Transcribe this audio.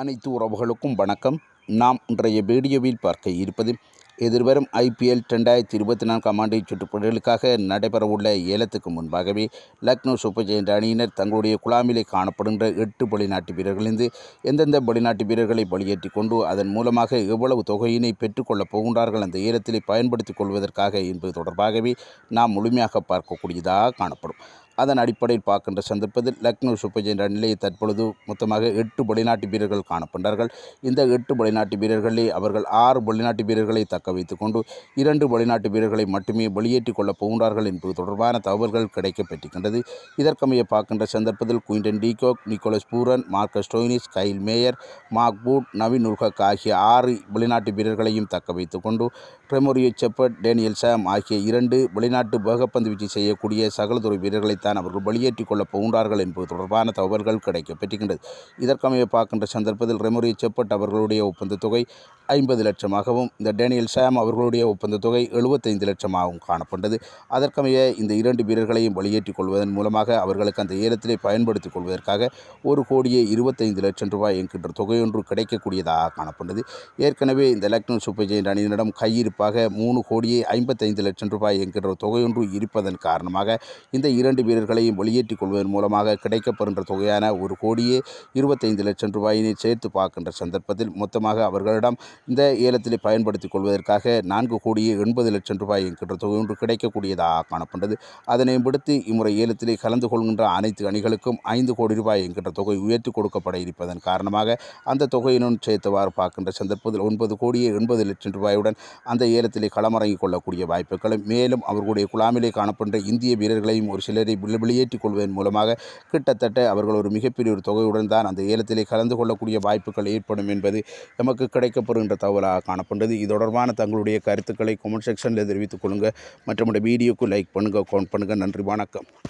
அனைத்து உறவுகளுக்கும் வணக்கம் நாம் இன்றைய வீடியோவில் பார்க்க இருப்பது எதிர்வரும் ஐபிஎல் ரெண்டாயிரத்தி இருபத்தி நான்காம் ஆண்டு சுற்றுப்பாடுகளுக்காக நடைபெறவுள்ள ஏலத்துக்கு முன்பாகவே லக்னோ சூப்பர் ஜெயண்ட் அணியினர் தங்களுடைய குழாமிலே காணப்படுகின்ற எட்டு வெளிநாட்டு வீரர்களிலிருந்து எந்தெந்த வெளிநாட்டு வீரர்களை பலியேற்றி கொண்டு அதன் மூலமாக எவ்வளவு தொகையினை பெற்றுக்கொள்ளப் போகின்றார்கள் அந்த ஏலத்திலே பயன்படுத்திக் கொள்வதற்காக என்பது தொடர்பாகவே நாம் முழுமையாக பார்க்கக்கூடியதாக காணப்படும் அதன் அடிப்படையில் பார்க்கின்ற சந்தர்ப்பத்தில் லக்னோ சூப்பர்ஜி என்ற நிலையை தற்பொழுது மொத்தமாக எட்டு வெளிநாட்டு வீரர்கள் காணப்பட்டார்கள் இந்த எட்டு வெளிநாட்டு வீரர்களே அவர்கள் ஆறு வெளிநாட்டு வீரர்களை தக்க வைத்துக் கொண்டு இரண்டு வெளிநாட்டு வீரர்களை மட்டுமே வெளியேற்றிக் கொள்ளப் போகின்றார்கள் என்பது தொடர்பான தகவல்கள் கிடைக்கப்பட்டிருக்கின்றது இதற்கமைய பார்க்கின்ற சந்தர்ப்பத்தில் Quinton de Kock Nicholas Pooran Marcus Stoinis Kyle Mayers Mark Wood Naveen ul Haq ஆகிய ஆறு வெளிநாட்டு வீரர்களையும் தக்க வைத்துக் கொண்டு பிரமோரியோ செப்பட் டேனியல் சாம் ஆகிய இரண்டு வெளிநாட்டு பகப்பந்து வீச்சு செய்யக்கூடிய சகலதுறை வீரர்களை வைத்தான் அவர்கள் வெளியேற்றிக் கொள்ளப் போகின்றார்கள் என்பது தொடர்பான தகவல்கள் கிடைக்கப் பெற்றுகின்றது இதற்கமைய பார்க்கின்ற சந்தர்ப்பத்தில் ரெமரி செப்பட் அவர்களுடைய ஒப்பந்த தொகை ஐம்பது லட்சமாகவும் இந்த டேனியல் சாம் அவர்களுடைய ஒப்பந்த தொகை எழுபத்தைந்து லட்சமாகவும் காணப்பட்டது அதற்கமைய இந்த இரண்டு வீரர்களையும் வெளியேற்றிக் கொள்வதன் மூலமாக அவர்களுக்கு அந்த ஏலத்திலே பயன்படுத்திக் கொள்வதற்காக ஒரு கோடியே இருபத்தைந்து லட்சம் ரூபாய் என்கின்ற தொகையொன்று கிடைக்கக்கூடியதாக காணப்பட்டது ஏற்கனவே இந்த லக்னோ சூப்பர் ஜெயின் கையிருப்பாக மூணு கோடியே ஐம்பத்தைந்து லட்சம் ரூபாய் என்கின்ற தொகையொன்று இருப்பதன் காரணமாக இந்த இரண்டு வீரர்களையும் வெளியேற்றிக் கொள்வதன் மூலமாக கிடைக்கப்படுகின்ற தொகையான ஒரு கோடியே இருபத்தைந்து லட்சம் ரூபாயினை சேர்த்து பார்க்கின்ற சந்தர்ப்பத்தில் மொத்தமாக அவர்களிடம் இந்த ஏலத்திலே பயன்படுத்திக் கொள்வதற்காக நான்கு கோடியே எண்பது லட்சம் ரூபாய் என்கின்ற தொகை ஒன்று கிடைக்கக்கூடியதாக காணப்பட்டது அதனை விடுத்து இம்முறை ஏலத்திலே கலந்து கொள்கின்ற அனைத்து அணிகளுக்கும் ஐந்து கோடி ரூபாய் என்கின்ற தொகை உயர்த்தி கொடுக்கப்பட இருப்பதன் காரணமாக அந்த தொகையினும் சேர்த்தவாறு பார்க்கின்ற சந்தர்ப்பத்தில் ஒன்பது கோடியே எண்பது லட்சம் ரூபாயுடன் அந்த ஏலத்திலே களமிறங்கிக் கொள்ளக்கூடிய வாய்ப்புகளும் மேலும் அவர்களுடைய குழாமிலே காணப்படுகின்ற இந்திய வீரர்களையும் ஒரு சிலரை வெளியேற்றிக் கொள்வதன் மூலமாக கிட்டத்தட்ட அவர்கள் ஒரு மிகப்பெரிய ஒரு தொகையுடன் தான் அந்த ஏலத்திலே கலந்து கொள்ளக்கூடிய வாய்ப்புகள் ஏற்படும் என்பது நமக்கு கிடைக்கப்படுகின்ற தகவலாக காணப்படுகிறது இது தொடர்பான தங்களுடைய கருத்துக்களை கமெண்ட் செக்ஷனில் தெரிவித்துக் கொள்ளுங்கள் மற்றும் வீடியோக்கு லைக் பண்ணுங்கள் கவுண்ட் பண்ணுங்கள் நன்றி வணக்கம்